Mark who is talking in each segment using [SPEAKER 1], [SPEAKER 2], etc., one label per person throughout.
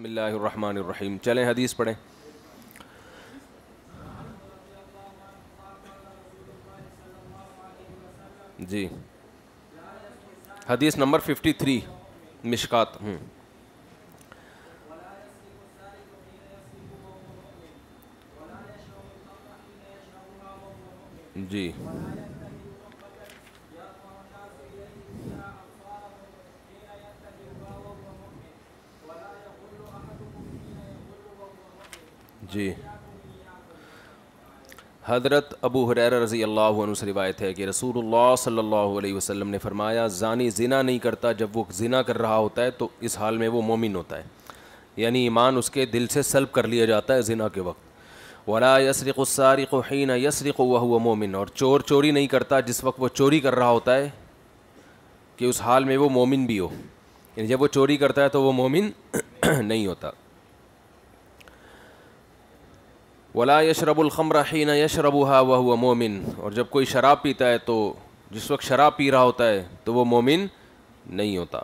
[SPEAKER 1] बसमीम चलें हदीस पढ़ें जी हदीस नंबर फिफ्टी थ्री मिशकात हम्म। जी जी हज़रत अबू हुरैरा रज़ी अल्लाह से रिवायत है कि रसूल सल्लल्लाहु अलैहि ने फरमाया जानी ज़िना नहीं करता जब वो ज़िना कर रहा होता है तो इस हाल में वो मोमिन होता है यानी ईमान उसके दिल से सल्ब कर लिया जाता है ज़िना के वक्त वरा वला यसरक़ारिक हीन यसरक़ वह हुआ मोमिन और चोर चोरी नहीं करता जिस वक्त वो चोरी कर रहा होता है कि उस हाल में वो मोमिन भी हो यानी जब वो चोरी करता है तो वो मोमिन नहीं होता वला यशरबुलखमर हीन हा वह हुआ मोमिन और जब कोई शराब पीता है तो जिस वक्त शराब पी रहा होता है तो वो मोमिन नहीं होता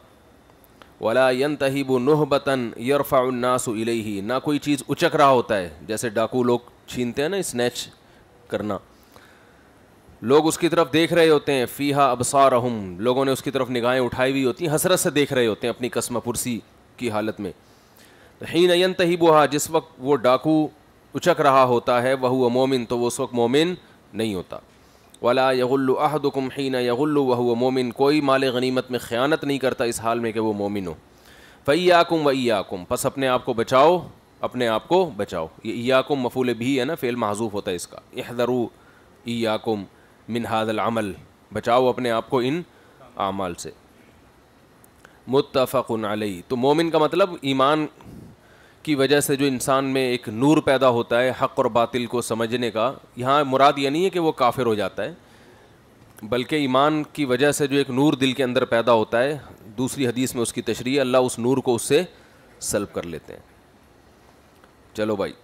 [SPEAKER 1] वला यन तहीब नहबतन यरफ़ानासु ही ना कोई चीज़ उचक रहा होता है जैसे डाकू लोग छीनते हैं ना स्नैच करना लोग उसकी तरफ देख रहे होते हैं फ़ीहा हम लोगों ने उसकी तरफ निगाहें उठाई हुई होती हैं हसरत से देख रहे होते हैं अपनी पुरसी की हालत में हीन यन तहीबुहा जिस वक्त वो डाकू उचक रहा होता है वह मोमिन तो वो उस वक्त मोमिन नहीं होता वाला यगुल्लु अहदुकुम हीना यगुल्लु वह मोमिन कोई माल गनीमत में ख़यानत नहीं करता इस हाल में कि वो मोमिन हो फ़ैयाकुम वैयाकुम बस अपने आप को बचाओ अपने आप को बचाओ ये याकुम मफूल भी है ना फ़ेल महजूफ़ होता है इसका इहदरू याकुम मिन हादल अमल बचाओ अपने आप को इन आमाल से मुतफ़न तो मोमिन का मतलब ईमान की वजह से जो इंसान में एक नूर पैदा होता है हक़ और बातिल को समझने का यहाँ मुराद ये नहीं है कि वो काफिर हो जाता है बल्कि ईमान की वजह से जो एक नूर दिल के अंदर पैदा होता है दूसरी हदीस में उसकी तशरी अल्लाह उस नूर को उससे सल्ब कर लेते हैं चलो भाई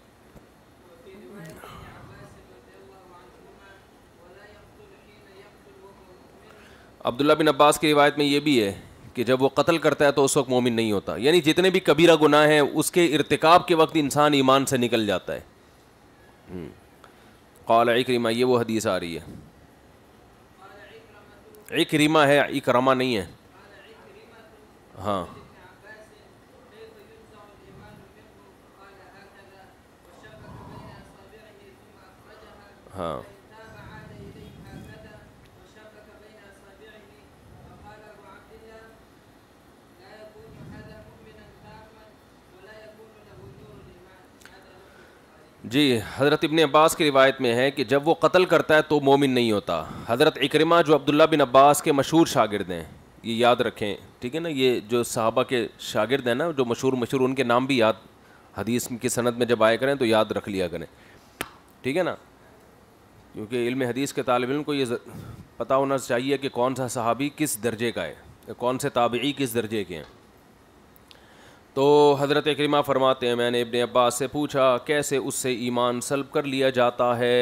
[SPEAKER 1] अब्दुल्ला बिन अब्बास की रिवायत में ये भी है कि जब वो कत्ल करता है तो उस वक्त मोमिन नहीं होता यानी जितने भी कबीरा गुना हैं उसके इरतकाब के वक्त इंसान ईमान से निकल जाता है हम्म। कौल इक्रीमा ये वो हदीस आ रही है एक इक्रीमा है एक रमा नहीं है हाँ हाँ जी हज़रत इबन अब्बास की रिवायत में है कि जब वो कत्ल करता है तो मोमिन नहीं होता हज़रत इक्रमा जो अब्दुल्ला बिन अब्बास के मशहूर शागिर्द हैं ये याद रखें ठीक है ना ये जो साहबा के शागिर्द हैं ना जो मशहूर मशहूर उनके नाम भी याद हदीस की सनत में जब आया करें तो याद रख लिया करें ठीक है ना क्योंकि इल्म हदीस के तालब इम को ये पता होना चाहिए कि कौन सा सहाबी किस दर्जे का है कौन से ताबी किस दर्जे के हैं तो हज़रत करीमा फरमाते हैं मैंने इबन अब्बास से पूछा कैसे उससे ईमान सलब कर लिया जाता है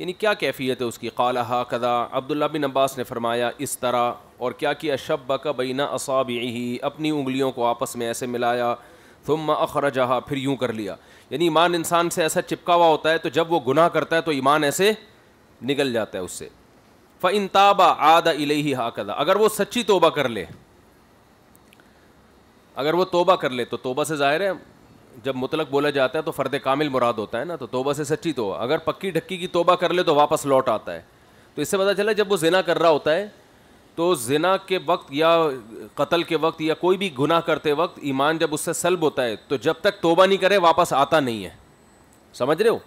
[SPEAKER 1] यानी क्या कैफियत है उसकी काला हा कदा अब्दुल्ला बिन अब्बास ने फरमाया इस तरह और क्या किया शब्बा का बीना असाब यही अपनी उंगलियों को आपस में ऐसे मिलाया तुम अखरजहा फिर यूँ कर लिया यानी ईमान इंसान से ऐसा चिपका हुआ होता है तो जब वो गुनाह करता है तो ईमान ऐसे निकल जाता है उससे फ़ ताबा आदा इले ही हा कदा अगर वो सच्ची तोबा कर ले अगर वो तोबा कर ले तो तोबा से ज़ाहिर है जब मुतलक बोला जाता है तो फ़र्द कामिल मुराद होता है ना तो तोबा से सच्ची तो अगर पक्की ढक्की की तोबा कर ले तो वापस लौट आता है तो इससे पता चला जब वो जिना कर रहा होता है तो जिना के वक्त या कत्ल के वक्त या कोई भी गुनाह करते वक्त ईमान जब उससे सलब होता है तो जब तक तोबा नहीं करे वापस आता नहीं है समझ रहे हो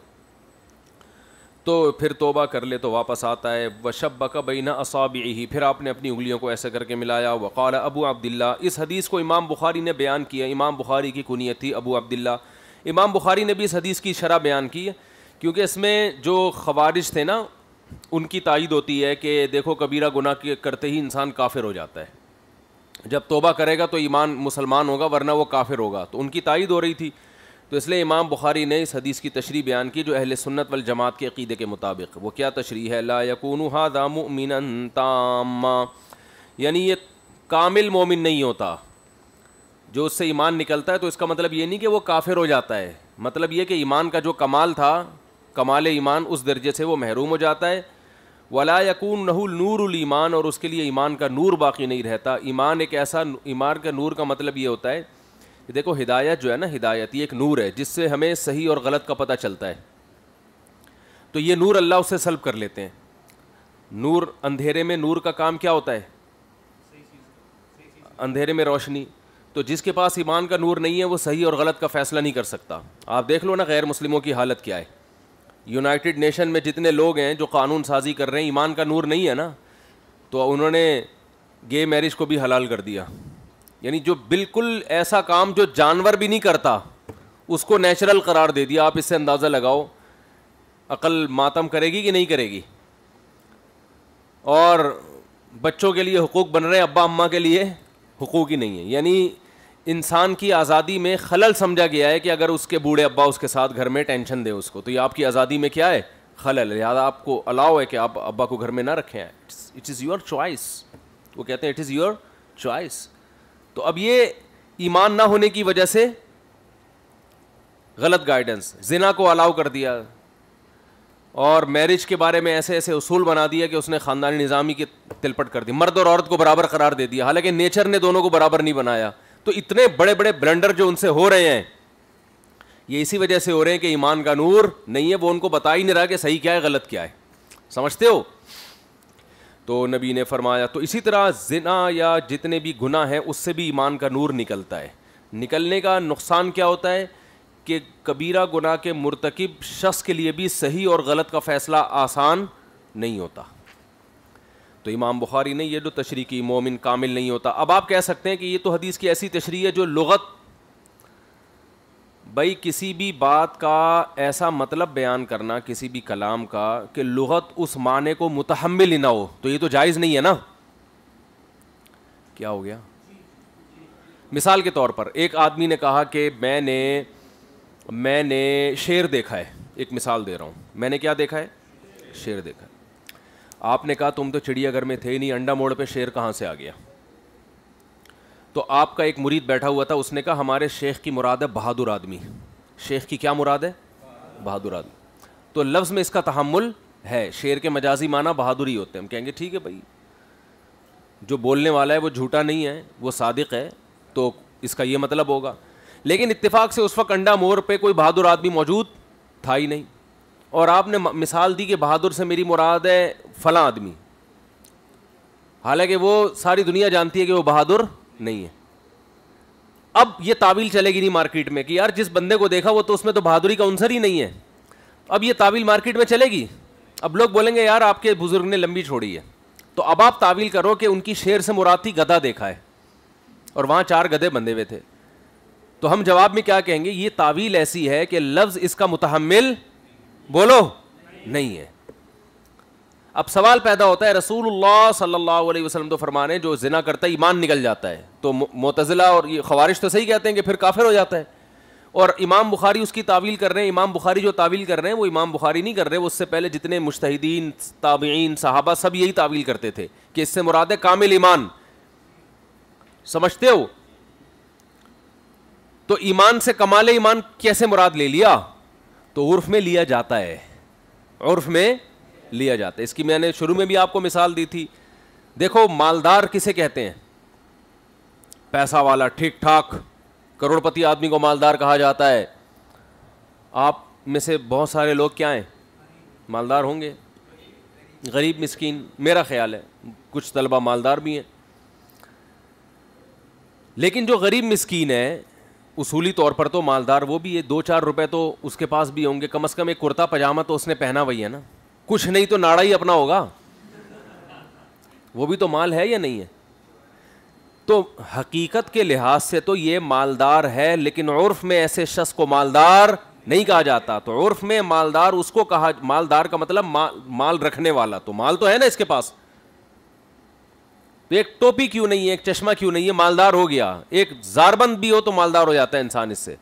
[SPEAKER 1] तो फिर तोबा कर ले तो वापस आता है व वशब का बैना असाबी फिर आपने अपनी उंगलियों को ऐसे करके मिलाया वक़ाल अबू अब्दिल्ला इस हदीस को इमाम बुखारी ने बयान किया इमाम बुखारी की कुनीत थी अबू अब्दिल्ला इमाम बुखारी ने भी इस हदीस की शरह बयान की है क्योंकि इसमें जो खबारिश थे ना उनकी तायद होती है कि देखो कबीरा गुना करते ही इंसान काफिर हो जाता है जब तोबा करेगा तो ईमान मुसलमान होगा वरना वो काफिर होगा तो उनकी तायद हो रही थी तो इसलिए इमाम बुखारी ने इस हदीस की तशरी बयान की जो अहल सुन्नत वाल जमात के अकीदे के मुताबिक वो क्या तशरी है ला यकून हादामिन तामा यानी ये कामिल मोमिन नहीं होता जो उससे ईमान निकलता है तो इसका मतलब ये नहीं कि वो काफिर हो जाता है मतलब ये कि ईमान का जो कमाल था कमाल ईमान उस दर्जे से वो महरूम हो जाता है वला यकून नहुल नूरुल ईमान और उसके लिए ईमान का नूर बाकी नहीं रहता ईमान एक ऐसा ईमान का नूर का मतलब ये होता है देखो हिदायत जो है ना हिदायत ये एक नूर है जिससे हमें सही और गलत का पता चलता है तो ये नूर अल्लाह उससे सल्ब कर लेते हैं नूर अंधेरे में नूर का काम क्या होता है अंधेरे में रोशनी तो जिसके पास ईमान का नूर नहीं है वो सही और गलत का फ़ैसला नहीं कर सकता आप देख लो ना गैर मुस्लिमों की हालत क्या है यूनाइटेड नेशन में जितने लोग हैं जो कानून साजी कर रहे हैं ईमान का नूर नहीं है ना तो उन्होंने गे मैरिज को भी हलाल कर दिया यानी जो बिल्कुल ऐसा काम जो जानवर भी नहीं करता उसको नेचुरल करार दे दिया आप इससे अंदाज़ा लगाओ अकल मातम करेगी कि नहीं करेगी और बच्चों के लिए हकूक़ बन रहे अब्बा अम्मा के लिए हकूक़ ही नहीं है यानी इंसान की आज़ादी में खलल समझा गया है कि अगर उसके बूढ़े अब्बा उसके साथ घर में टेंशन दे उसको तो ये आपकी आज़ादी में क्या है खलल लिहाजा आपको अलाव है कि आप अब्बा को घर में ना रखें it's it is your choice वो कहते हैं इट इज़ योर चॉइस तो अब ये ईमान ना होने की वजह से गलत गाइडेंस जिना को अलाउ कर दिया और मैरिज के बारे में ऐसे ऐसे उसूल बना दिया कि उसने ख़ानदानी निज़ामी की तिलपट कर दी मर्द और औरत को बराबर करार दे दिया हालांकि नेचर ने दोनों को बराबर नहीं बनाया तो इतने बड़े बड़े ब्लंडर जो उनसे हो रहे हैं ये इसी वजह से हो रहे हैं कि ईमान का नूर नहीं है वो उनको बता ही नहीं रहा कि सही क्या है गलत क्या है समझते हो तो नबी ने फरमाया तो इसी तरह जना या जितने भी गुना हैं उससे भी ईमान का नूर निकलता है निकलने का नुकसान क्या होता है कि कबीरा गुना के मरतकब शख्स के लिए भी सही और गलत का फ़ैसला आसान नहीं होता तो इमाम बुखारी ने यह जो तशरी की मोमिन कामिल नहीं होता अब आप कह सकते हैं कि ये तो हदीस की ऐसी तशरी है जो लगत भाई किसी भी बात का ऐसा मतलब बयान करना किसी भी कलाम का कि लुगत उस माने को मुतहमल ही ना हो तो ये तो जायज़ नहीं है ना क्या हो गया मिसाल के तौर पर एक आदमी ने कहा कि मैंने मैंने शेर देखा है एक मिसाल दे रहा हूँ मैंने क्या देखा है शेर देखा है आपने कहा तुम तो चिड़ियाघर में थे नहीं अंडा मोड़ पे शेर कहाँ से आ गया तो आपका एक मुरीद बैठा हुआ था उसने कहा हमारे शेख की मुराद है बहादुर आदमी शेख की क्या मुराद है बहादुर आदमी तो लफ्ज़ में इसका तहमुल है शेर के मजाजी माना बहादुर ही होते हैं हम कहेंगे ठीक है भाई जो बोलने वाला है वो झूठा नहीं है वो सादिक है तो इसका ये मतलब होगा लेकिन इत्तेफाक से उस वक्त अंडा मोर पे कोई बहादुर आदमी मौजूद था ही नहीं और आपने मिसाल दी कि बहादुर से मेरी मुराद है फला आदमी हालांकि वो सारी दुनिया जानती है कि वो बहादुर नहीं है अब ये तावील चलेगी नहीं मार्केट में कि यार जिस बंदे को देखा वो तो उसमें तो बहादुरी का अंसर ही नहीं है अब ये तावील मार्केट में चलेगी अब लोग बोलेंगे यार आपके बुजुर्ग ने लंबी छोड़ी है तो अब आप तावील करो कि उनकी शेर से मुराती गधा देखा है और वहाँ चार गधे बंधे हुए थे तो हम जवाब में क्या कहेंगे ये तावील ऐसी है कि लफ्ज़ इसका मुतहमिल बोलो नहीं है अब सवाल पैदा होता है रसूल सल्ला अलैहि तो फरमाने जो जिना करता है ईमान निकल जाता है तो मोतजिला और ये खवारिश तो सही कहते हैं कि फिर काफिर हो जाता है और इमाम बुखारी उसकी तावील कर रहे हैं इमाम बुखारी जो तावील कर रहे हैं वो इमाम बुखारी नहीं कर रहे उससे पहले जितने मुश्तिन ताबीन साहबा सब यही तावील करते थे कि इससे मुराद है कामिल ईमान समझते हो तो ईमान से कमाल ईमान कैसे मुराद ले लिया तो उर्फ में लिया जाता है उर्फ में लिया जाता है इसकी मैंने शुरू में भी आपको मिसाल दी थी देखो मालदार किसे कहते हैं पैसा वाला ठीक ठाक करोड़पति आदमी को मालदार कहा जाता है आप में से बहुत सारे लोग क्या हैं मालदार होंगे गरीब मिस्कीन मेरा ख्याल है कुछ तलबा मालदार भी हैं लेकिन जो गरीब मिस्कीन है उसूली तौर पर तो मालदार वो भी है दो चार रुपए तो उसके पास भी होंगे कम अज़ कम एक कुर्ता पजामा तो उसने पहना वही है ना कुछ नहीं तो नाड़ा ही अपना होगा वो भी तो माल है या नहीं है तो हकीकत के लिहाज से तो ये मालदार है लेकिन उर्फ में ऐसे शख्स को मालदार नहीं कहा जाता तो उर्फ में मालदार उसको कहा मालदार का मतलब मा, माल रखने वाला तो माल तो है ना इसके पास तो एक टोपी क्यों नहीं है एक चश्मा क्यों नहीं है मालदार हो गया एक जारबंद भी हो तो मालदार हो जाता है इंसान इससे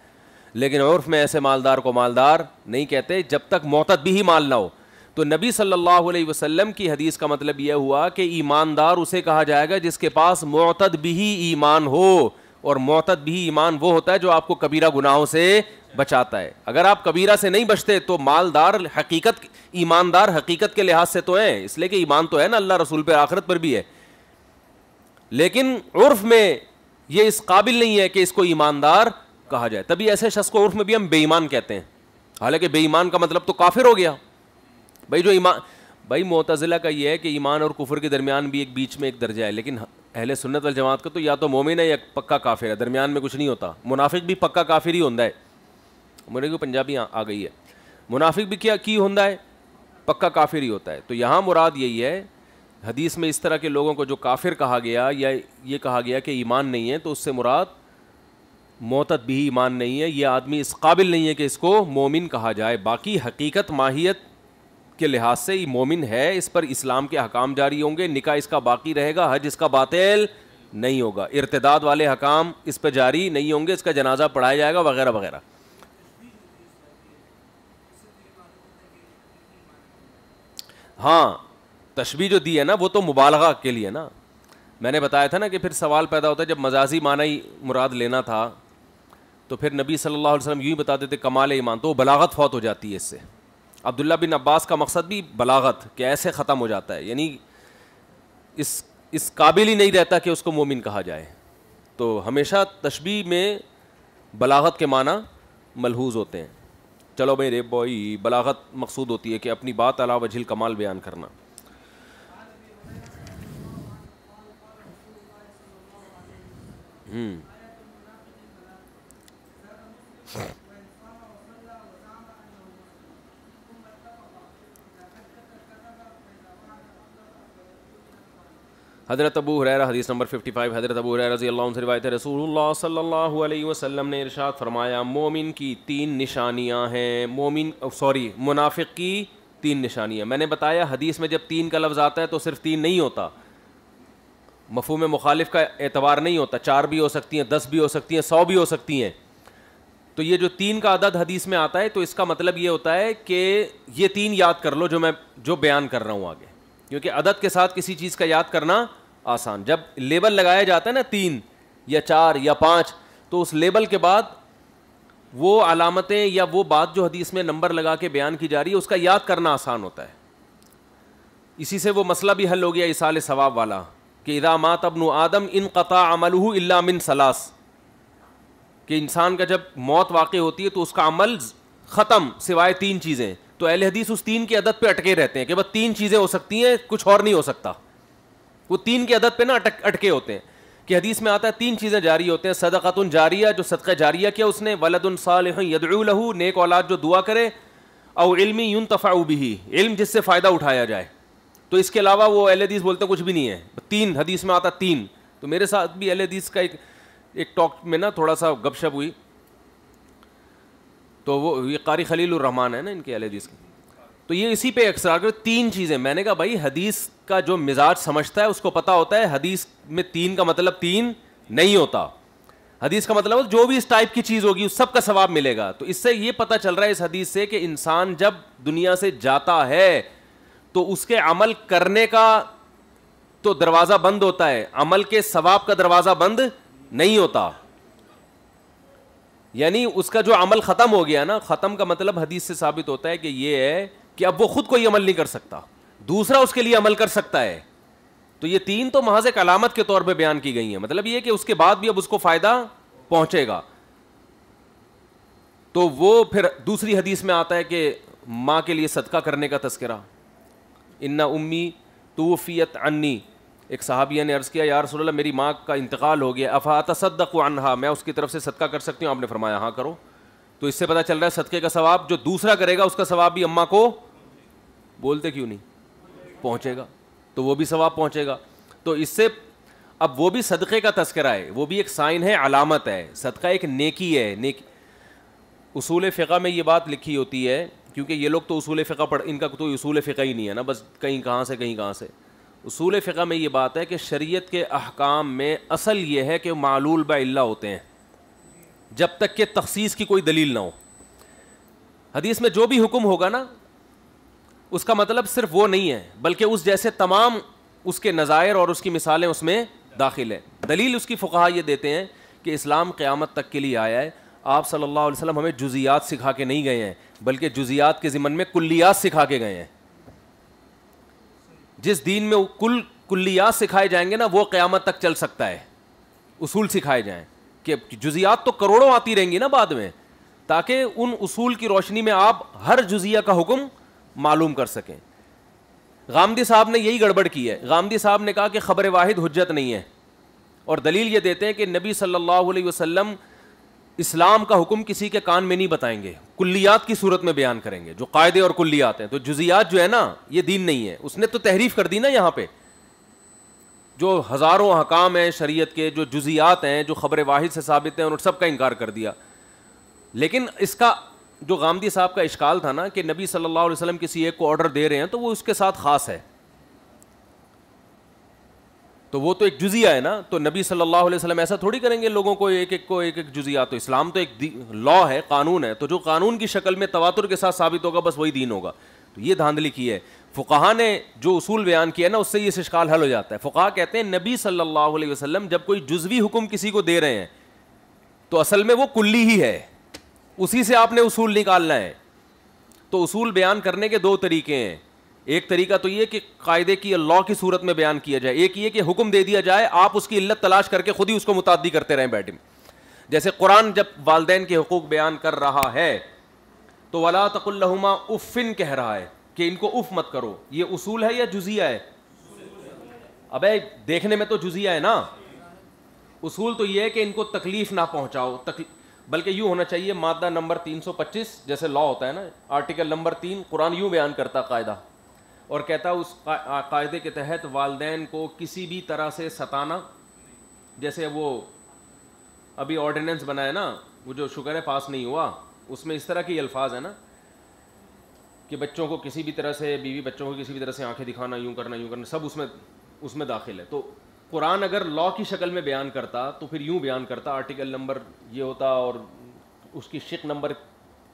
[SPEAKER 1] लेकिन उर्फ में ऐसे मालदार को मालदार नहीं कहते जब तक मोहतद भी ही माल ना हो तो नबी सल्लल्लाहु अलैहि वसल्लम की हदीस का मतलब यह हुआ कि ईमानदार उसे कहा जाएगा जिसके पास मोतद भी ईमान हो और मोतद भी ईमान वो होता है जो आपको कबीरा गुनाहों से बचाता है अगर आप कबीरा से नहीं बचते तो मालदार हकीकत ईमानदार हकीकत के लिहाज से तो हैं इसलिए कि ईमान तो है ना अल्लाह रसूल पर आखरत पर भी है लेकिन उर्फ में ये इस काबिल नहीं है कि इसको ईमानदार कहा जाए तभी ऐसे शख्स को उर्फ में भी हम बेईमान कहते हैं हालांकि बेईमान का मतलब तो काफिर हो गया भाई जो ईमान भाई मोतज़िला का ये है कि ईमान और कुफर के दरमियान भी एक बीच में एक दर्जा है लेकिन अहले सुन्नत वाल जमात का तो या तो मोमिन है या पक्का काफिर है दरमियान में कुछ नहीं होता मुनाफिक भी पक्का काफिर ही होता है मेरे को पंजाबी आ, आ गई है मुनाफिक भी क्या की होता है पक्का काफिर ही होता है तो यहाँ मुराद यही है हदीस में इस तरह के लोगों को जो काफिर कहा गया या ये कहा गया कि ईमान नहीं है तो उससे मुराद मोतद भी ईमान नहीं है यह आदमी इस काबिल नहीं है कि इसको मोमिन कहा जाए बाकी हकीकत माहियत के लिहाज से ये मोमिन है इस पर इस्लाम के हकाम जारी होंगे निका इसका बाकी रहेगा हज इसका बातल नहीं होगा इरतदाद वाले हकाम इस पर जारी नहीं होंगे इसका जनाजा पढ़ाया जाएगा वगैरह वगैरह हाँ तशबी जो दी है ना वो तो मुबालगा के लिए ना मैंने बताया था ना कि फिर सवाल पैदा होता है जब मजाजी माना ही मुराद लेना था तो फिर नबी सल्लल्लाहु अलैहि वसल्लम यूँ ही बताते थे कमाल ईमान तो वो बलागत फौत हो जाती है इससे अब्दुल्ला बिन अब्बास का मकसद भी बलागत कि ऐसे ख़त्म हो जाता है यानी इस इस काबिल ही नहीं रहता कि उसको मोमिन कहा जाए तो हमेशा तशबी में बलागत के माना मलहूज होते हैं चलो भाई रे बॉई बलागत मकसूद होती है कि अपनी बात अला वजील कमाल बयान करना हम्म हज़रत अबू हुरैरा हदीस नंबर फ़िफ्टी फाइव हज़रत अबू हुरैरा रजी अल्लाह से रिवायत रसूलुल्लाह सल्लल्लाहु अलैहि वसल्लम ने इरशाद फरमाया मोमिन की तीन निशानियाँ हैं मोमिन सॉरी मुनाफिक की तीन निशानियाँ मैंने बताया हदीस में जब तीन का लफ्ज़ आता है तो सिर्फ तीन नहीं होता मफहम मुखालिफ का एतबार नहीं होता चार भी हो सकती हैं दस भी हो सकती हैं सौ भी हो सकती हैं तो ये जो तीन का अदद हदीस में आता है तो इसका मतलब ये होता है कि ये तीन याद कर लो जो मैं जो बयान कर रहा हूँ आगे क्योंकि अदद के साथ किसी चीज़ का याद करना आसान जब लेबल लगाया जाता है ना तीन या चार या पाँच तो उस लेबल के बाद वो अलामतें या वो बात जो हदीस में नंबर लगा के बयान की जा रही है उसका याद करना आसान होता है इसी से वो मसला भी हल हो गया इसाल सवाब वाला कि इदा मात अब अबन आदम इन कता अमल इल्ला मिन सलास कि इंसान का जब मौत वाक़ होती है तो उसका अमल ख़त्म सिवाय तीन चीज़ें तो अहले हदीस उस तीन की अदत पे अटके रहते हैं कि बस तीन चीज़ें हो सकती हैं कुछ और नहीं हो सकता वो तीन की अदत पे ना अटक अटके होते हैं कि हदीस में आता है तीन चीज़ें जारी होते हैं सदक़त जारिया जो सदक़ जारिया किया उसने वलदन साल यदलहू नेक औलाद जो दुआ करे और इलमी यून तफ़ाऊ भी इल्म जिससे फ़ायदा उठाया जाए तो इसके अलावा वो एल हदीस बोलते कुछ भी नहीं है तीन हदीस में आता तीन तो मेरे साथ भी एल हदीस का एक एक टॉक में ना थोड़ा सा गपशप हुई तो वो ये कारी खलील रहमान है ना इनके हदीस के तो ये इसी पे अक्सर कर तीन चीज़ें मैंने कहा भाई हदीस का जो मिजाज समझता है उसको पता होता है हदीस में तीन का मतलब तीन नहीं होता हदीस का मतलब जो भी इस टाइप की चीज़ होगी उस सब का सवाब मिलेगा तो इससे ये पता चल रहा है इस हदीस से कि इंसान जब दुनिया से जाता है तो उसके अमल करने का तो दरवाज़ा बंद होता है अमल के सवाब का दरवाज़ा बंद नहीं होता यानी उसका जो अमल ख़त्म हो गया ना ख़त्म का मतलब हदीस से साबित होता है कि ये है कि अब वो खुद कोई अमल नहीं कर सकता दूसरा उसके लिए अमल कर सकता है तो ये तीन तो महज एक अलामत के तौर पर बयान की गई है मतलब ये कि उसके बाद भी अब उसको फ़ायदा पहुंचेगा तो वो फिर दूसरी हदीस में आता है कि माँ के लिए सदका करने का तस्करा इन्ना उम्मी तूफ़ियत अन्नी एक सहाबिया ने अर्ज़ किया यार रसोल्ला मेरी माँ का इंतकाल हो गया अफ़ा तसदक अनहा मैं उसकी तरफ से सदका कर सकती हूँ आपने फरमाया हाँ करो तो इससे पता चल रहा है सदक़े का सवाब जो दूसरा करेगा उसका सवाब भी अम्मा को बोलते क्यों नहीं पहुँचेगा तो वो भी सवाब पहुँचेगा तो इससे अब वो भी सदक़े का तस्करा है वो भी एक साइन है अलामत है सदका एक नेकी है नेक उसूल फ़िका में ये बात लिखी होती है क्योंकि ये लोग तो उसूल फ़िका पढ़ इनका तो उसूल फ़िका ही नहीं है ना बस कहीं कहाँ से कहीं कहाँ से असूल फ़िका में ये बात है कि शरीय के अहकाम में असल ये है कि मालूल बल्ला होते हैं जब तक कि तखसीस की कोई दलील ना हो हदीस में जो भी हुक्म होगा ना उसका मतलब सिर्फ वो नहीं है बल्कि उस जैसे तमाम उसके नज़ायर और उसकी मिसालें उसमें दाखिल है दलील उसकी फ़ुका ये देते हैं कि इस्लाम क़्यामत तक के लिए आया है आप सल्लल्लाहु अलैहि हमें जुजियात सिखा के नहीं गए हैं बल्कि जुजियात के ज़िमन में कुल्लियात सिखा के गए हैं जिस दीन में कुल कुल्लियात सिखाए जाएंगे ना वो क़्यामत तक चल सकता है उसूल सिखाए जाए कि जुजियात तो करोड़ों आती रहेंगी ना बाद में ताकि उन उसूल की रोशनी में आप हर जुजिया का हुक्म मालूम कर सकें गांधी साहब ने यही गड़बड़ की है गांधी साहब ने कहा कि ख़बर वाहिद हजत नहीं है और दलील ये देते हैं कि नबी सल्लल्लाहु अलैहि वसल्लम इस्लाम का हुक्म किसी के कान में नहीं बताएंगे कुल्लियात की सूरत में बयान करेंगे जो कायदे और कुल्लियात हैं तो जुजियात जो है ना ये दीन नहीं है उसने तो तहरीफ कर दी ना यहाँ पे जो हज़ारों हकाम हैं शरीयत के जो जुजियात हैं जो खबर वाहिद से साबित हैं उन सब का इनकार कर दिया लेकिन इसका जो गांधी साहब का इश्काल था ना कि नबी सल्लल्लाहु अलैहि वसल्लम किसी एक को ऑर्डर दे रहे हैं तो वो उसके साथ ख़ास है तो वो तो एक जुजिया है ना तो नबी सल्लल्लाहु अलैहि वसल्लम ऐसा थोड़ी करेंगे लोगों को एक एक को एक एक जुजिया तो इस्लाम तो एक लॉ है कानून है तो जो कानून की शक्ल में तवातुर के साथ साबित होगा बस वही दीन होगा तो ये धांधली की है फ़ुकाहा ने जो उसूल बयान किया ना उससे ये शिकाल हल हो जाता है फ़ुकाहा कहते हैं नबी सल्लल्लाहु अलैहि वसल्लम जब कोई जुजवी हुक्म किसी को दे रहे हैं तो असल में वो कुल्ली ही है उसी से आपने उसूल निकालना है तो उसूल बयान करने के दो तरीके हैं एक तरीका तो ये कि कायदे की लॉ की सूरत में बयान किया जाए एक ये कि हुक्म दे दिया जाए आप उसकी इल्लत तलाश करके खुद ही उसको मुतादी करते रहें बैठे जैसे कुरान जब वालदेन के हकूक बयान कर रहा है तो वला तकुल्लहुमा उफ़िन कह रहा है कि इनको उफ़ मत करो ये उसूल है या जुजिया है अब देखने में तो जुजिया है ना उसूल तो यह है कि इनको तकलीफ ना पहुंचाओ तकली... बल्कि यूँ होना चाहिए मादा नंबर तीन सौ पच्चीस जैसे लॉ होता है ना आर्टिकल नंबर तीन कुरान यूँ बयान करता कायदा और कहता उस कायदे के तहत वालदेन को किसी भी तरह से सताना जैसे वो अभी ऑर्डिनेंस बनाया ना वो जो शुगर है पास नहीं हुआ उसमें इस तरह की अल्फाज है ना कि बच्चों को किसी भी तरह से बीवी बच्चों को किसी भी तरह से आंखें दिखाना यूं करना यूं करना सब उसमें उसमें दाखिल है तो कुरान अगर लॉ की शक्ल में बयान करता तो फिर यूं बयान करता आर्टिकल नंबर ये होता और उसकी शिक नंबर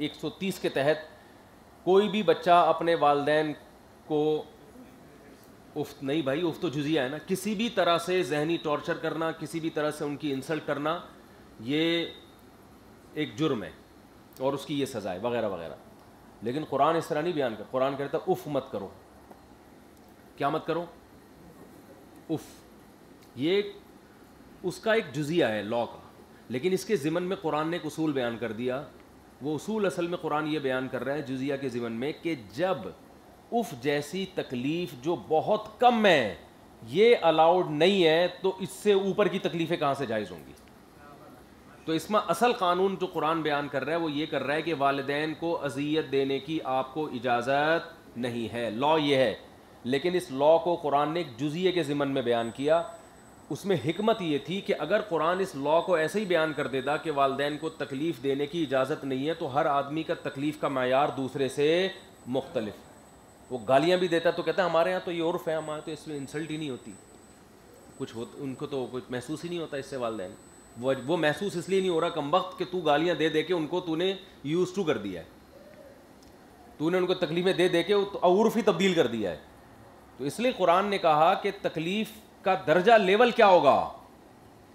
[SPEAKER 1] 130 के तहत कोई भी बच्चा अपने वालदेन को उफ नहीं भाई उफ तो जुजिया है ना किसी भी तरह से जहनी टॉर्चर करना किसी भी तरह से उनकी इंसल्ट करना ये एक जुर्म है और उसकी ये सज़ा है वगैरह वगैरह लेकिन कुरान इस तरह नहीं बयान कर कुरान कहता उफ़ मत करो क्या मत करो उफ़ ये उसका एक जुजिया है लॉ का लेकिन इसके ज़िमन में कुरान ने एक उसूल बयान कर दिया वो उसूल असल में कुरान ये बयान कर रहा है जुजिया के ज़िमन में कि जब उफ जैसी तकलीफ़ जो बहुत कम है ये अलाउड नहीं है तो इससे ऊपर की तकलीफ़ें कहाँ से जायज़ होंगी तो इसमें असल कानून जो कुरान बयान कर रहा है वो ये कर रहा है कि वालदेन को अजियत देने की आपको इजाज़त नहीं है लॉ ये है लेकिन इस लॉ को कुरान ने एक जुजिए के ज़िमन में बयान किया उसमें हमत ये थी कि अगर कुरान इस लॉ को ऐसे ही बयान कर देता कि वालदेन को तकलीफ़ देने की इजाज़त नहीं है तो हर आदमी का तकलीफ़ का मैार दूसरे से मुख्तलिफ़ वो गालियाँ भी देता तो कहता हमारे यहाँ तो ये उर्फ है हमारे तो इसमें इंसल्ट ही नहीं होती कुछ हो उनको तो कुछ महसूस ही नहीं होता इससे वाले वो वो महसूस इसलिए नहीं हो रहा कम वक्त कि तू गालियाँ दे दे के उनको तूने यूज़ टू कर दिया है तूने उनको तकलीफ़ें दे दे के अवरूफ तो ही तब्दील कर दिया है तो इसलिए कुरान ने कहा कि तकलीफ़ का दर्जा लेवल क्या होगा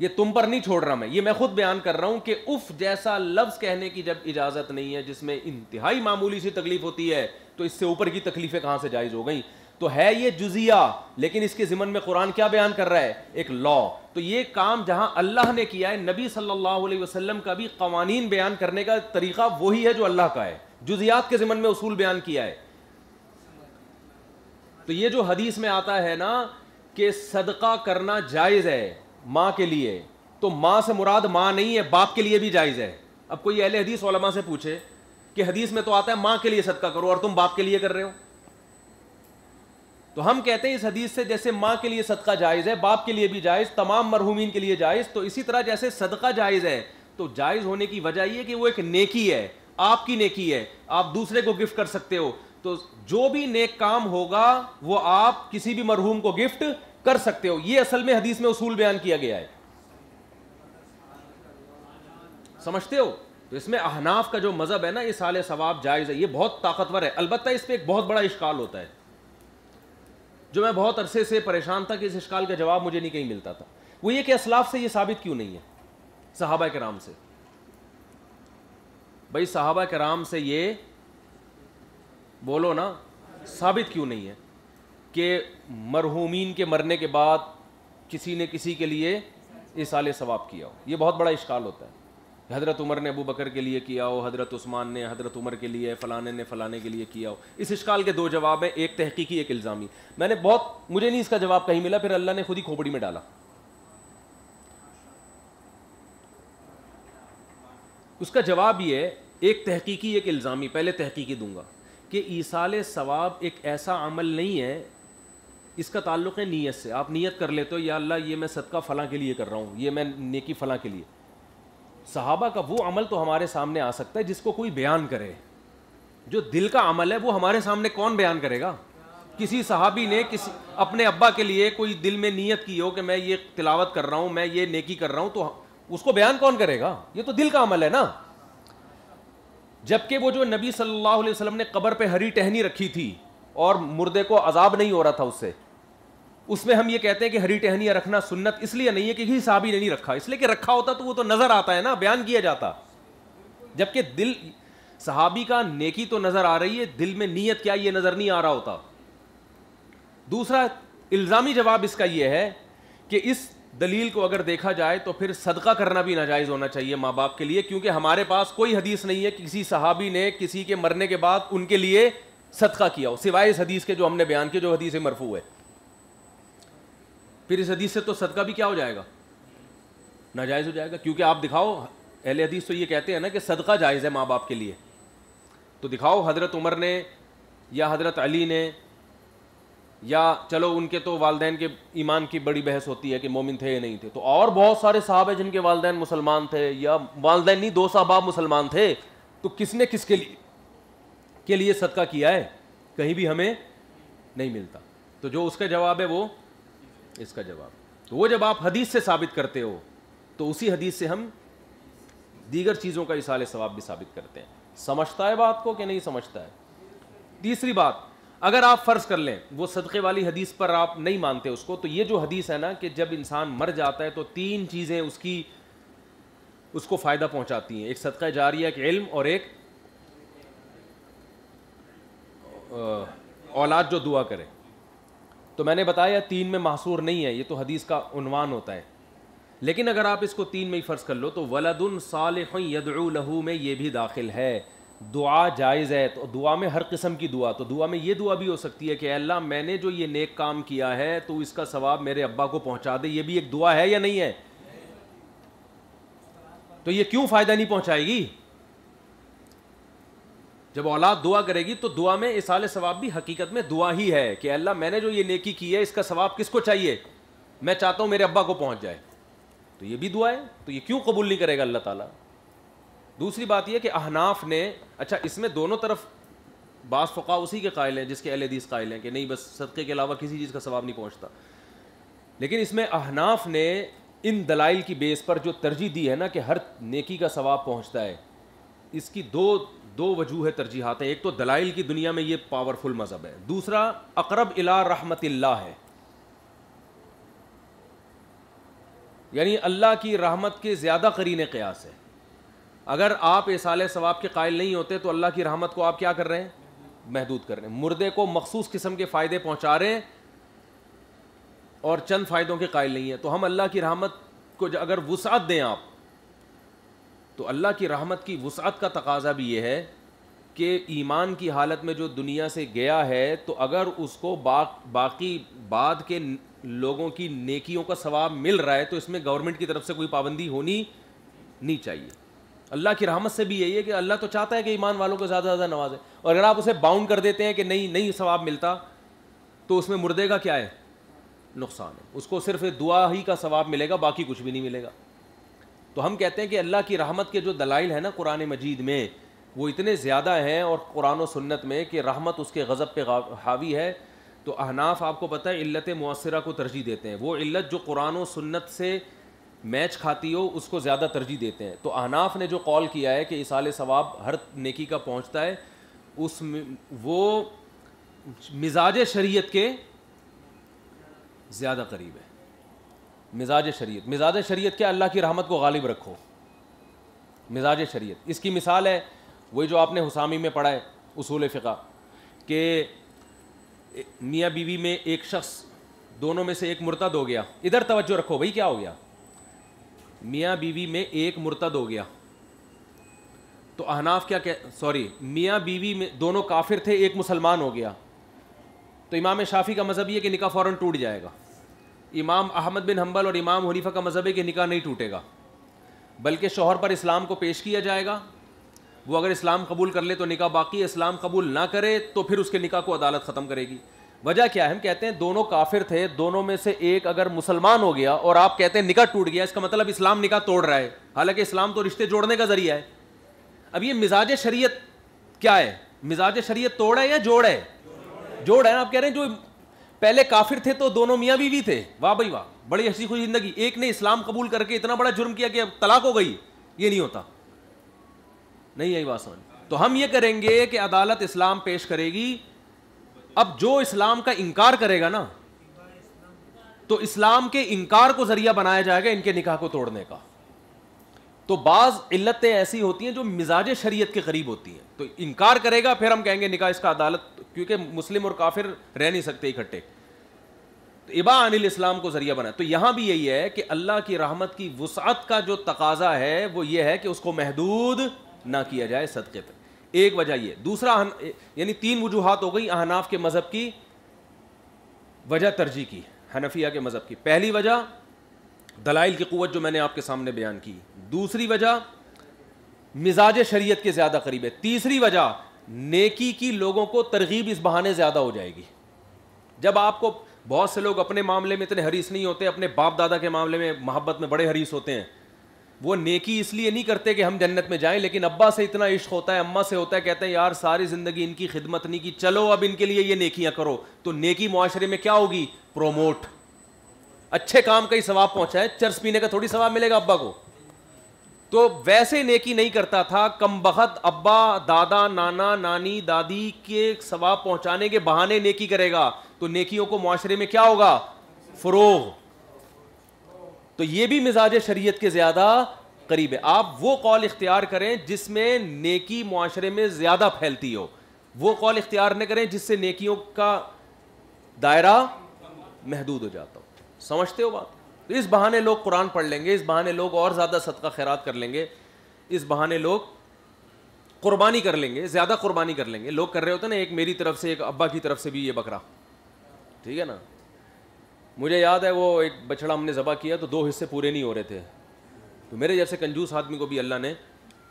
[SPEAKER 1] ये तुम पर नहीं छोड़ रहा मैं ये मैं खुद बयान कर रहा हूं कि उफ जैसा लफ्ज कहने की जब इजाजत नहीं है जिसमें इंतहाई मामूली सी तकलीफ होती है तो इससे ऊपर की तकलीफें कहां से जायज हो गई तो है ये जुजिया लेकिन इसके जिमन में कुरान क्या बयान कर रहा है एक लॉ तो ये काम जहां अल्लाह ने किया है नबी सल्लल्लाहु अलैहि वसल्लम का भी कवानीन बयान करने का तरीका वही है जो अल्लाह का है जुजियात के जिमन में उसूल बयान किया है तो ये जो हदीस में आता है ना कि सदका करना जायज़ है माँ के लिए तो माँ से मुराद माँ नहीं है बाप के लिए भी जायज़ है अब कोई अहल हदीस ओलमा से पूछे कि हदीस में तो आता है माँ के लिए सदका करो और तुम बाप के लिए कर रहे हो तो हम कहते हैं इस हदीस से जैसे माँ के लिए सदका जायज़ है बाप के लिए भी जायज़ तमाम मरहूमिन के लिए जायज़ तो इसी तरह जैसे सदका जायज़ है तो जायज़ होने की वजह यह कि वो एक नेकी है आपकी नेकी है आप दूसरे को गिफ्ट कर सकते हो तो जो भी नेक काम होगा वो आप किसी भी मरहूम को गिफ्ट कर सकते हो ये असल में हदीस में उसूल बयान किया गया है समझते हो तो इसमें अहनाफ का जो मज़हब है ना ये साल सवाब जायज़ है ये बहुत ताकतवर है अलबत्ता इस पर एक बहुत बड़ा इश्काल होता है जो मैं बहुत अरसे से परेशान था कि इस इश्काल का जवाब मुझे नहीं कहीं मिलता था वो ये कि असलाफ से यह साबित क्यों नहीं है साहबा के राम से भाई साहबा के राम से ये बोलो ना साबित क्यों नहीं है कि मरहूमिन के मरने के बाद किसी ने किसी के लिए इसाल सवाब किया हो ये बहुत बड़ा इश्काल होता है हज़रत उमर ने अबू बकर के लिए किया हो हज़रत उस्मान ने हज़रत उमर के लिए फ़लाने ने फ़लाने के लिए किया हो इस इश्काल के दो जवाब हैं एक तहकीकी एक इल्ज़ामी मैंने बहुत मुझे नहीं इसका जवाब कहीं मिला फिर अल्लाह ने खुद ही खोपड़ी में डाला उसका जवाब ये एक तहकीकी एक इल्ज़ामी पहले तहकीकी दूंगा कि ईसाल सवाब एक ऐसा अमल नहीं है इसका ताल्लुक है नीयत से आप नीयत कर लेते हो या अल्लाह ये मैं सदका फ़लाँ के लिए कर रहा हूँ ये मैं नेकी फ़लाँ के लिए सहाबा का वो अमल तो हमारे सामने आ सकता है जिसको कोई बयान करे जो दिल का अमल है वो हमारे सामने कौन बयान करेगा किसी सहाबी ने किसी अपने अब्बा के लिए कोई दिल में नीयत की हो कि मैं ये तिलावत कर रहा हूँ मैं ये नेकी कर रहा हूँ तो उसको बयान कौन करेगा ये तो दिल का अमल है ना जबकि वो जो नबी सल्लल्लाहु अलैहि वसल्लम ने कब्र पे हरी टहनी रखी थी और मुर्दे को अजाब नहीं हो रहा था उससे उसमें हम ये कहते हैं कि हरी टहनिया रखना सुन्नत इसलिए नहीं है कि साहबी ने नहीं रखा इसलिए कि रखा होता तो वो तो नज़र आता है ना बयान किया जाता जबकि दिल सहाबी का नेकी तो नज़र आ रही है दिल में नीयत क्या ये नज़र नहीं आ रहा होता दूसरा इल्ज़ामी जवाब इसका यह है कि इस दलील को अगर देखा जाए तो फिर सदका करना भी नाजायज़ होना चाहिए माँ बाप के लिए क्योंकि हमारे पास कोई हदीस नहीं है कि किसी सहाबी ने किसी के मरने के बाद उनके लिए सदका किया हो सिवाय इस हदीस के जो हमने बयान किया जो हदीस मरफू है फिर इस हदीस से तो सदका भी क्या हो जाएगा नाजायज़ हो जाएगा क्योंकि आप दिखाओ अहले हदीस तो ये कहते हैं ना कि सदका जायज़ है माँ बाप के लिए तो दिखाओ हज़रत उमर ने या हज़रत अली ने या चलो उनके तो वालदेन के ईमान की बड़ी बहस होती है कि मोमिन थे या नहीं थे तो और बहुत सारे साहब हैं जिनके वालदेन मुसलमान थे या वालदेन नहीं दो साहबाब मुसलमान थे तो किसने किसके लिए के लिए सदका किया है कहीं भी हमें नहीं मिलता तो जो उसका जवाब है वो इसका जवाब तो वो जब आप हदीस से साबित करते हो तो उसी हदीस से हम दीगर चीज़ों का इसाल सवाब भी साबित करते हैं समझता है बात को कि नहीं समझता है तीसरी बात अगर आप फ़र्ज कर लें वो सदक़े वाली हदीस पर आप नहीं मानते उसको तो ये जो हदीस है ना कि जब इंसान मर जाता है तो तीन चीज़ें उसकी उसको फ़ायदा पहुंचाती हैं एक सदका जारिया एक इल्म और एक औलाद जो दुआ करे तो मैंने बताया तीन में मासूर नहीं है ये तो हदीस का उनवान होता है लेकिन अगर आप इसको तीन में ही फ़र्ज़ कर लो तो वलदुन साल यदलहू में ये भी दाखिल है दुआ जायज़ है तो दुआ में हर किस्म की दुआ तो दुआ में ये दुआ भी हो सकती है कि अल्लाह मैंने जो ये नेक काम किया है तो इसका सवाब मेरे अब्बा को पहुंचा दे ये भी एक दुआ है या नहीं है तो ये क्यों फ़ायदा नहीं पहुंचाएगी जब औलाद दुआ करेगी तो दुआ में इसाल सवाब भी हकीकत में दुआ ही है कि अल्लाह मैंने जो ये नेकी की है इसका सवाब किसको चाहिए मैं चाहता हूँ मेरे अब्बा को पहुँच जाए तो ये भी दुआ है तो ये क्यों कबूल नहीं करेगा अल्लाह ताला दूसरी बात यह कि अहनाफ ने अच्छा इसमें दोनों तरफ बास फ़ुका उसी के कायल हैं जिसके अहदीस कायल हैं कि नहीं बस सदक़े के अलावा किसी चीज़ का सवाब नहीं पहुँचता लेकिन इसमें अहनाफ ने इन दलाइल की बेस पर जो तरजीह दी है ना कि हर नेकी का सवाब पहुँचता है इसकी दो दो वजूह तरजीहत हैं एक तो दलाइल की दुनिया में ये पावरफुल मज़हब है दूसरा अकरब इला रहमत है यानी अल्लाह की रहमत के ज़्यादा करीन क़यास है अगर आप इसाल सवाब के कायल नहीं होते तो अल्लाह की रहमत को आप क्या कर रहे हैं महदूद कर रहे हैं मुर्दे को मखसूस किस्म के फ़ायदे पहुंचा रहे हैं और चंद फ़ायदों के कायल नहीं है तो हम अल्लाह की रहमत को अगर वसात दें आप तो अल्लाह की रहमत की वसअत का तकाजा भी ये है कि ईमान की हालत में जो दुनिया से गया है तो अगर उसको बा, बाकी बाद के लोगों की नेकियों का सवाब मिल रहा है तो इसमें गवर्नमेंट की तरफ से कोई पाबंदी होनी नहीं चाहिए अल्लाह की रहमत से भी यही है कि अल्लाह तो चाहता है कि ईमान वालों को ज़्यादा ज़्यादा नवाजें और अगर आप उसे बाउंड कर देते हैं कि नहीं नहीं सवाब मिलता तो उसमें मुर्दे का क्या है नुकसान है उसको सिर्फ दुआ ही का सवाब मिलेगा बाकी कुछ भी नहीं मिलेगा तो हम कहते हैं कि अल्लाह की रहमत के जो दलाइल है ना कुरान मजीद में वो इतने ज़्यादा हैं और कुरान और सुन्नत में कि रहमत उसके गज़ब पे हावी है तो अहनाफ आपको पता है इल्लत मुसरा को तरजीह देते हैं वो इल्लत जो कुरान और सुन्नत से मैच खाती हो उसको ज़्यादा तरजीह देते हैं तो अहनाफ ने जो कॉल किया है कि इसाल सवाब हर नेकी का पहुँचता है उस वो मिजाज शरीयत के ज़्यादा करीब है मिजाज शरीत मिजाज शरीत क्या अल्लाह की रहमत को गालिब रखो मिजाज शरीत इसकी मिसाल है वही जो आपने हुसामी में पढ़ा है उसूल फ़िका कि मियाँ बीवी में एक शख्स दोनों में से एक मुर्तद हो गया इधर तोज्जो रखो भाई क्या हो गया मियाँ बीवी में एक मुर्तद हो गया तो अहनाफ क्या कह सॉरी मियाँ बीवी में दोनों काफिर थे एक मुसलमान हो गया तो इमाम शाफी का मज़हब यह कि निका फ़ौर टूट जाएगा इमाम अहमद बिन हम्बल और इमाम हनीफा का मजहब के निका नहीं टूटेगा बल्कि शोहर पर इस्लाम को पेश किया जाएगा वो अगर इस्लाम कबूल कर ले तो निका बाकी इस्लाम कबूल ना करे तो फिर उसके निका को अदालत ख़त्म करेगी वजह क्या है हम कहते हैं दोनों काफिर थे दोनों में से एक अगर मुसलमान हो गया और आप कहते हैं निका टूट गया इसका मतलब इस्लाम निका तोड़ रहा है हालांकि इस्लाम तो रिश्ते जोड़ने का जरिया है अब ये मिजाज शरीय क्या है मिजाज शरीय तोड़ है या जोड़ है जोड़ है आप कह रहे हैं जो पहले काफिर थे तो दोनों मियाँ बीवी थे वाह भाई वाह बड़ी हंसी खुशी जिंदगी एक ने इस्लाम कबूल करके इतना बड़ा जुर्म किया कि अब तलाक हो गई ये नहीं होता नहीं आई बात समझ तो हम ये करेंगे कि अदालत इस्लाम पेश करेगी अब जो इस्लाम का इनकार करेगा ना तो इस्लाम के इनकार को जरिया बनाया जाएगा इनके निकाह को तोड़ने का तो बाज इल्लतें ऐसी होती हैं जो मिजाज शरीयत के करीब होती हैं तो इनकार करेगा फिर हम कहेंगे निकाह इसका अदालत क्योंकि मुस्लिम और काफिर रह नहीं सकते इकट्ठे तो इबा अनिल इस्लाम को जरिया बना तो यहां भी यही है कि अल्लाह की राहमत की वसात का जो तक है वह यह है कि उसको महदूद ना किया जाए सदक़े पे एक वजह यह दूसरा यानी तीन वजूहत हो गई अहनाफ के मज़हब की वजह तरजीह की हनफिया के मज़हब की पहली वजह दलाइल की क़वत जो मैंने आपके सामने बयान की दूसरी वजह मिजाज शरीयत के ज़्यादा करीब है तीसरी वजह नेकी की लोगों को तरगीब इस बहाने ज़्यादा हो जाएगी जब आपको बहुत से लोग अपने मामले में इतने हरीस नहीं होते अपने बाप दादा के मामले में मोहब्बत में बड़े हरीस होते हैं वो नेकी इसलिए नहीं करते कि हम जन्नत में जाएं लेकिन अब्बा से इतना इश्क होता है अम्मा से होता है कहते हैं यार सारी ज़िंदगी इनकी खिदमत नहीं की चलो अब इनके लिए ये नेकियां करो तो नेकी माशरे में क्या होगी प्रोमोट अच्छे काम का ही सवाब पहुंचा है चर्च पीने का थोड़ी स्वाब मिलेगा अब्बा को तो वैसे नेकी नहीं करता था कम बखत अब्बा दादा नाना नानी दादी के स्वाब पहुंचाने के बहाने नेकी करेगा तो नेकियों को माशरे में क्या होगा फरोग तो ये भी मिजाज शरीयत के ज्यादा करीब है आप वो कॉल इख्तियार करें जिसमें नेकी माशरे में ज्यादा फैलती हो वो कॉल इख्तियार न करें जिससे नेकियों का दायरा महदूद हो जाता हो समझते हो बात तो इस बहाने लोग कुरान पढ़ लेंगे इस बहाने लोग और ज़्यादा सदका खैरात कर लेंगे इस बहाने लोग कुर्बानी कर लेंगे ज़्यादा कुर्बानी कर लेंगे लोग कर रहे होते ना एक मेरी तरफ से एक अब्बा की तरफ से भी ये बकरा ठीक है ना मुझे याद है वो एक बछड़ा हमने ज़बा किया तो दो हिस्से पूरे नहीं हो रहे थे तो मेरे जैसे कंजूस आदमी को भी अल्लाह ने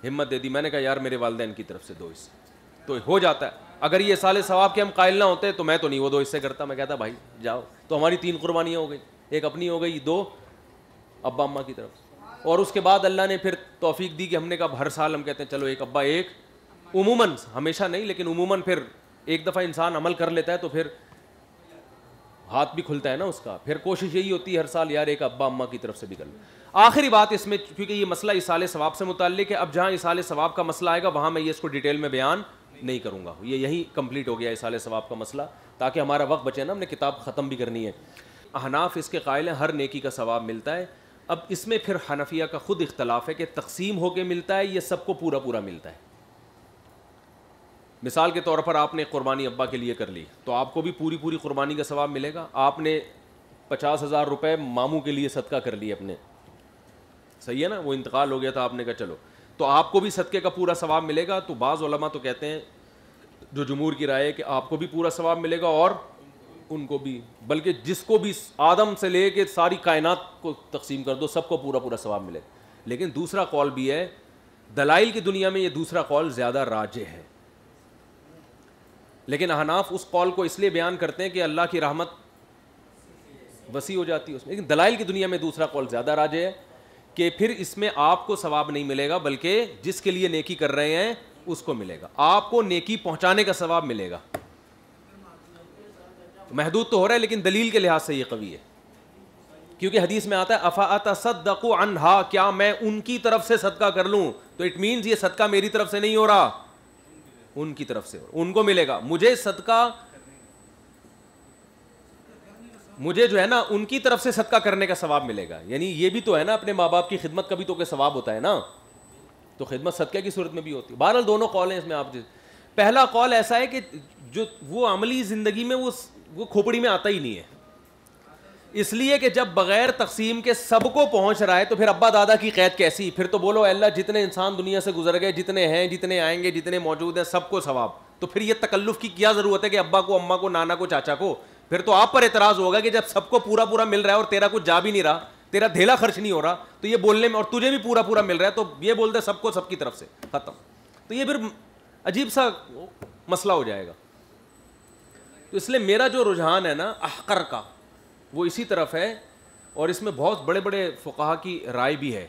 [SPEAKER 1] हिम्मत दे दी मैंने कहा यार मेरे वालदेन की तरफ से दो हिस्से तो हो जाता है अगर ये साले सवाब के हम कायल ना होते तो मैं तो नहीं वो दो हिस्से करता मैं कहता भाई जाओ तो हमारी तीन कुर्बानियाँ हो गई एक अपनी हो गई दो अब्बा अम्मा की तरफ और उसके बाद अल्लाह ने फिर तोफ़ी दी कि हमने कहा हर साल हम कहते हैं चलो एक अब्बा एक उमूमन हमेशा नहीं लेकिन उमूमन फिर एक दफ़ा इंसान अमल कर लेता है तो फिर हाथ भी खुलता है ना उसका फिर कोशिश यही होती है हर साल यार एक अब्बा अम्मा की तरफ से भी निकलना आखिरी बात इसमें क्योंकि ये मसला इसाले सवाब से मुतलिक है अब जहाँ इसाले सवाब का मसला आएगा वहाँ मैं ये इसको डिटेल में बयान नहीं करूँगा ये यही कम्प्लीट हो गया इसाले सवाब का मसला ताकि हमारा वक्त बचे ना हमने किताब ख़त्म भी करनी है अहनाफ इसके कायल हैं हर नेकी का सवाब मिलता है अब इसमें फिर हनफिया का खुद इख्तलाफ है कि तकसीम होकर मिलता है ये सबको पूरा पूरा मिलता है मिसाल के तौर पर आपने कुर्बानी अब्बा के लिए कर ली तो आपको भी पूरी पूरी कुर्बानी का सवाब मिलेगा आपने पचास हज़ार रुपये मामू के लिए सदका कर लिए अपने सही है ना वो इंतकाल हो गया था आपने कहा चलो तो आपको भी सदक़े का पूरा सवाब मिलेगा तो बाज़ तो कहते हैं जो जमूर की राय है कि आपको भी पूरा सवाब मिलेगा और उनको भी बल्कि जिसको भी आदम से ले कर सारी कायनात को तकसीम कर दो सबको पूरा पूरा सवाब मिलेगा लेकिन दूसरा कॉल भी है दलाइल की दुनिया में ये दूसरा कॉल ज़्यादा राज है लेकिन अहनाफ उस कौल को इसलिए बयान करते हैं कि अल्लाह की राहमत वसी हो जाती है उसमें लेकिन दलाइल की दुनिया में दूसरा कौल ज़्यादा राज है कि फिर इसमें आपको सवाब नहीं मिलेगा बल्कि जिसके लिए नेकी कर रहे हैं उसको मिलेगा आपको नेकी पहुंचाने का सवाब मिलेगा महदूद तो हो रहा है लेकिन दलील के लिहाज से ये कवि है क्योंकि हदीस में आता है अफ़ात सदकू अनहा क्या मैं उनकी तरफ से सदका कर लूँ तो इट मीन्स ये सदका मेरी तरफ से नहीं हो रहा उनकी तरफ से उनको मिलेगा मुझे सदका मुझे जो है ना उनकी तरफ से सदका करने का सवाब मिलेगा यानी ये भी तो है ना अपने माँ बाप की खिदमत का भी तो के सवाब होता है ना तो खिदमत सदके की सूरत में भी होती है बहरहाल दोनों कॉल हैं इसमें आप जिस पहला कॉल ऐसा है कि जो वो अमली ज़िंदगी में वो वो खोपड़ी में आता ही नहीं है इसलिए कि जब बगैर तकसीम के सबको पहुंच रहा है तो फिर अब्बा दादा की कैद कैसी फिर तो बोलो अल्लाह जितने इंसान दुनिया से गुजर गए जितने हैं जितने आएंगे जितने मौजूद हैं सबको सवाब तो फिर ये तकल्लुफ़ की क्या ज़रूरत है कि अब्बा को अम्मा को नाना को चाचा को फिर तो आप पर एतराज़ होगा कि जब सबको पूरा पूरा मिल रहा है और तेरा कुछ जा भी नहीं रहा तेरा धेला खर्च नहीं हो रहा तो ये बोलने में और तुझे भी पूरा पूरा मिल रहा है तो ये बोलते सबको सबकी तरफ से ख़त्म तो ये फिर अजीब सा मसला हो जाएगा तो इसलिए मेरा जो रुझान है ना अहकर का वो इसी तरफ है और इसमें बहुत बड़े बड़े फ़ुकाहा की राय भी है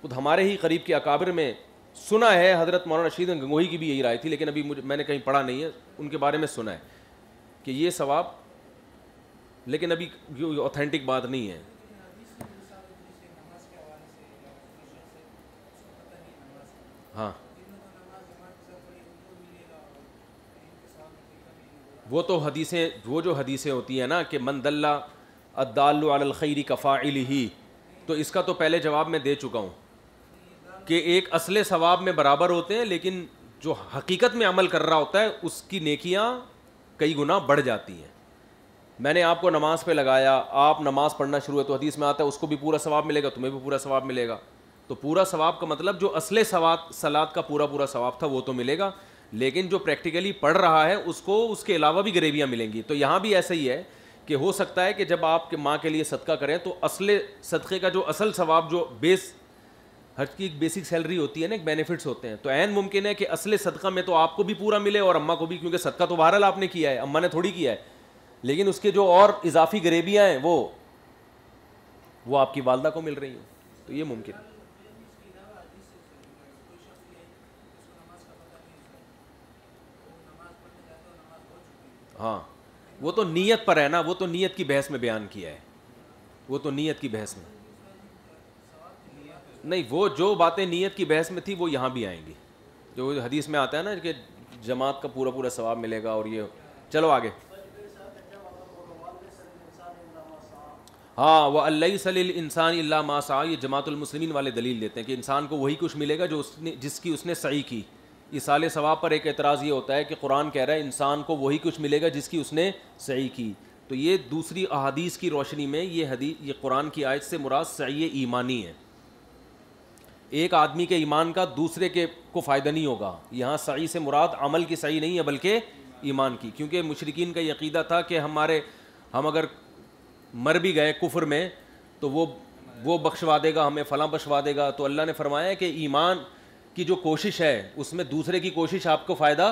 [SPEAKER 1] खुद हमारे ही करीब के अकाबिर में सुना है हज़रत मौलाना रशीद गंगोही की भी यही राय थी लेकिन अभी मुझे मैंने कहीं पढ़ा नहीं है उनके बारे में सुना है कि ये सवाब लेकिन अभी ऑथेंटिक बात नहीं है हाँ वो तो हदीसें वो जो हदीसें होती हैं ना कि मंदल्ला दल्ला अद्दालखैरी कफ़ाइल ही तो इसका तो पहले जवाब मैं दे चुका हूँ कि एक असले सवाब में बराबर होते हैं लेकिन जो हकीकत में अमल कर रहा होता है उसकी नेकियाँ कई गुना बढ़ जाती हैं मैंने आपको नमाज़ पे लगाया आप नमाज़ पढ़ना शुरू है तो हदीस में आता है उसको भी पूरा सवाब मिलेगा तुम्हें भी पूरा सवाब मिलेगा तो पूरा सवाब का मतलब जो असले सवाब सलाद का पूरा पूरा सवाब था वो तो मिलेगा लेकिन जो प्रैक्टिकली पढ़ रहा है उसको उसके अलावा भी ग्रेवियाँ मिलेंगी तो यहाँ भी ऐसा ही है कि हो सकता है कि जब आप माँ के लिए सदका करें तो असले सदक़े का जो असल सवाब जो बेस हर की एक बेसिक सैलरी होती है ना एक बेनिफिट्स होते हैं तो एन मुमकिन है कि असले सदका में तो आपको भी पूरा मिले और अम्मा को भी क्योंकि सदका तो बहरहाल आपने किया है अम्मा ने थोड़ी किया है लेकिन उसके जो और इजाफी गरीबियाँ हैं वो वो आपकी वालदा को मिल रही हूँ तो ये मुमकिन है हाँ वो तो नीयत पर है ना वो तो नीयत की बहस में बयान किया है वो तो नीयत की बहस में नहीं वो जो बातें नीयत की बहस में थी वो यहाँ भी आएंगी जो हदीस में आता है ना कि जमात का पूरा पूरा सवाब मिलेगा और ये चलो आगे हाँ वह अल्लाई सलील इंसान इल्ला मासा ये जमातुलमसलिमिन वाले दलील देते हैं कि इंसान को वही कुछ मिलेगा जो उसने जिसकी उसने सही की इसाल सवाब पर एक एतराज़ ये होता है कि कुरान कह रहा है इंसान को वही कुछ मिलेगा जिसकी उसने सही की तो ये दूसरी अहादीस की रोशनी में ये हदी ये कुरान की आयत से मुराद सही ईमानी है एक आदमी के ईमान का दूसरे के को फ़ायदा नहीं होगा यहाँ सही से मुराद अमल की सही नहीं है बल्कि ईमान की क्योंकि मुशरकिन का यकीदा था कि हमारे हम अगर मर भी गए कुफर में तो वो वो बख्शवा देगा हमें फ़लाँ बख्शवा देगा तो अल्लाह ने फरमाया कि ईमान की जो कोशिश है उसमें दूसरे की कोशिश आपको फ़ायदा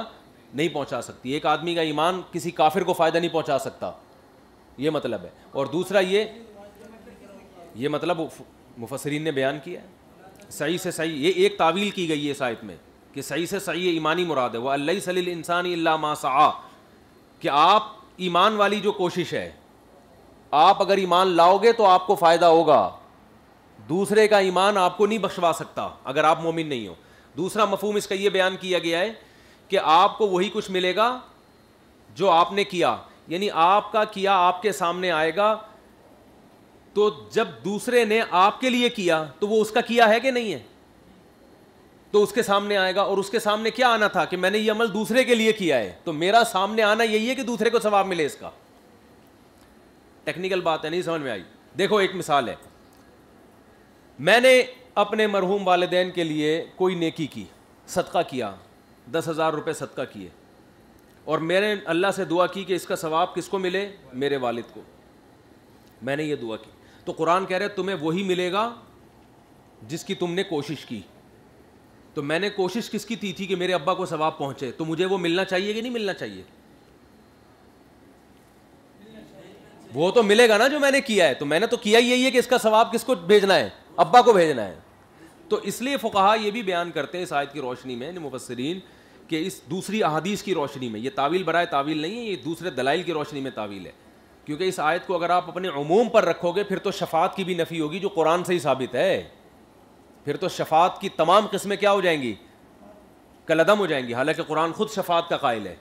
[SPEAKER 1] नहीं पहुंचा सकती एक आदमी का ईमान किसी काफिर को फ़ायदा नहीं पहुंचा सकता ये मतलब है और दूसरा ये ये मतलब मुफसरीन ने बयान किया है सही से सही ये एक तावील की गई है साहिब में कि सही से सही ईमानी मुराद है वह अल्ला सलील इंसानी मासा कि आप ईमान वाली जो कोशिश है आप अगर ईमान लाओगे तो आपको फ़ायदा होगा दूसरे का ईमान आपको नहीं बख्शवा सकता अगर आप मोमिन नहीं हो दूसरा मफहम इसका यह बयान किया गया है कि आपको वही कुछ मिलेगा जो आपने किया यानी आपका किया आपके सामने आएगा तो जब दूसरे ने आपके लिए किया तो वो उसका किया है कि नहीं है तो उसके सामने आएगा और उसके सामने क्या आना था कि मैंने ये अमल दूसरे के लिए किया है तो मेरा सामने आना यही है कि दूसरे को सवाब मिले इसका टेक्निकल बात है नहीं समझ में आई देखो एक मिसाल है मैंने अपने मरहूम वालदेन के लिए कोई नेकी की सदका किया दस हज़ार रुपये सदका किए और मैंने अल्लाह से दुआ की कि इसका सवाब किसको मिले मेरे वालिद को मैंने ये दुआ की तो कुरान कह रहे तुम्हें वही मिलेगा जिसकी तुमने कोशिश की तो मैंने कोशिश किसकी की थी कि मेरे अब्बा को सवाब पहुँचे तो मुझे वो मिलना चाहिए कि नहीं मिलना चाहिए वो तो मिलेगा ना जो मैंने किया है तो मैंने तो किया ही यही है कि इसका सवाब किसको भेजना है अब्बा को भेजना है तो इसलिए फ़ुकाहा ये भी बयान करते हैं इस आयत की रोशनी में मुफसरीन कि इस दूसरी अहादीस की रोशनी में ये तावील बरए तावील नहीं है ये दूसरे दलाइल की रोशनी में तावील है क्योंकि इस आयत को अगर आप अपने अमूम पर रखोगे फिर तो शफात की भी नफ़ी होगी जो कुरान से ही साबित है फिर तो शफात की तमाम किस्में क्या हो जाएंगी कलदम हो जाएंगी हालांकि कुरान खुद शफात का कायल है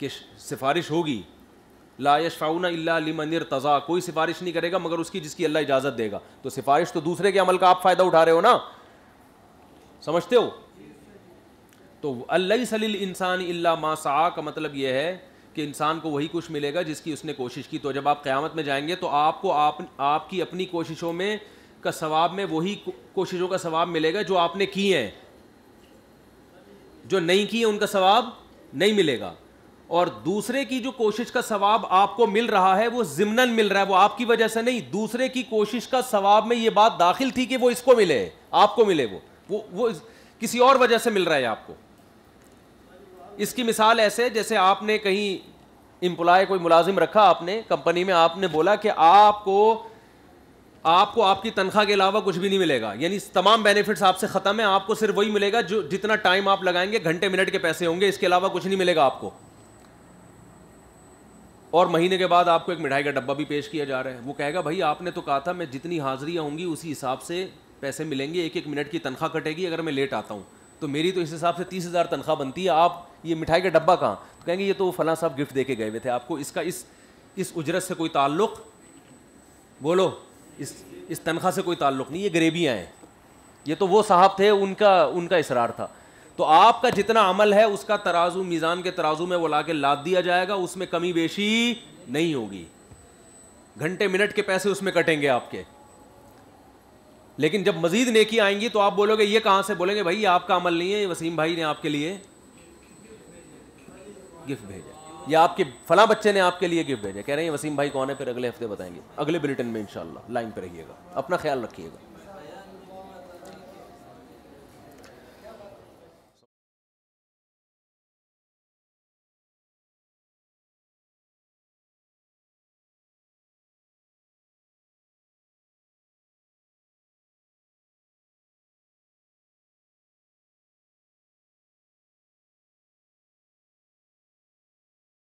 [SPEAKER 1] कि सिफारिश होगी लायशाउन लिमनिर तज़ा कोई सिफारिश नहीं करेगा मगर उसकी जिसकी अल्लाह इजाज़त देगा तो सिफारिश तो दूसरे के अमल का आप फ़ायदा उठा रहे हो ना समझते हो तो अल्लाह सलील इंसान इल्ला मासा का मतलब यह है कि इंसान को वही कुछ मिलेगा जिसकी उसने कोशिश की तो जब आप क़्यामत में जाएंगे तो आपको आप आपकी अपनी कोशिशों में का सवाब में वही कोशिशों का सवाब मिलेगा जो आपने की हैं जो नहीं की है उनका सवाब नहीं मिलेगा और दूसरे की जो कोशिश का सवाब आपको मिल रहा है वो जिमनन मिल रहा है वो आपकी वजह से नहीं दूसरे की कोशिश का सवाब में ये बात दाखिल थी कि वो इसको मिले आपको मिले वो वो वो किसी और वजह से मिल रहा है आपको इसकी मिसाल ऐसे जैसे आपने कहीं एम्प्लॉय कोई मुलाजिम रखा आपने कंपनी में आपने बोला कि आपको आपको आपकी तनख्वाह के अलावा कुछ भी नहीं मिलेगा यानी तमाम बेनिफिट्स आपसे ख़त्म है आपको सिर्फ वही मिलेगा जो जितना टाइम आप लगाएंगे घंटे मिनट के पैसे होंगे इसके अलावा कुछ नहीं मिलेगा आपको और महीने के बाद आपको एक मिठाई का डब्बा भी पेश किया जा रहा है वो कहेगा भाई आपने तो कहा था मैं जितनी हाजिरियाँ होंगी उसी हिसाब से पैसे मिलेंगे एक एक मिनट की तनख्वाह कटेगी अगर मैं लेट आता हूँ तो मेरी तो इस हिसाब से तीस हज़ार तनख्वाह बनती है आप ये मिठाई का डब्बा कहाँ तो कहेंगे ये तो फला साहब गिफ्ट दे के गए हुए थे आपको इसका इस इस उजरत से कोई ताल्लुक़ बोलो इस इस तनख्वाह से कोई ताल्लुक़ नहीं ये गरीबियाँ हैं ये तो वो साहब थे उनका उनका इसरार था तो आपका जितना अमल है उसका तराजू मीज़ान के तराजू में वो ला के लाद दिया जाएगा उसमें कमी बेशी नहीं होगी घंटे मिनट के पैसे उसमें कटेंगे आपके लेकिन जब मज़ीद नेकी आएंगी तो आप बोलोगे ये कहां से बोलेंगे भाई आपका अमल नहीं है वसीम भाई ने आपके लिए गिफ्ट भेजा या आपके फला बच्चे ने आपके लिए गिफ्ट भेजा कह रहे हैं वसीम भाई कौन है फिर अगले हफ्ते बताएंगे अगले बुलेटिन में इंशाल्लाह लाइन पर रहिएगा अपना ख्याल रखिएगा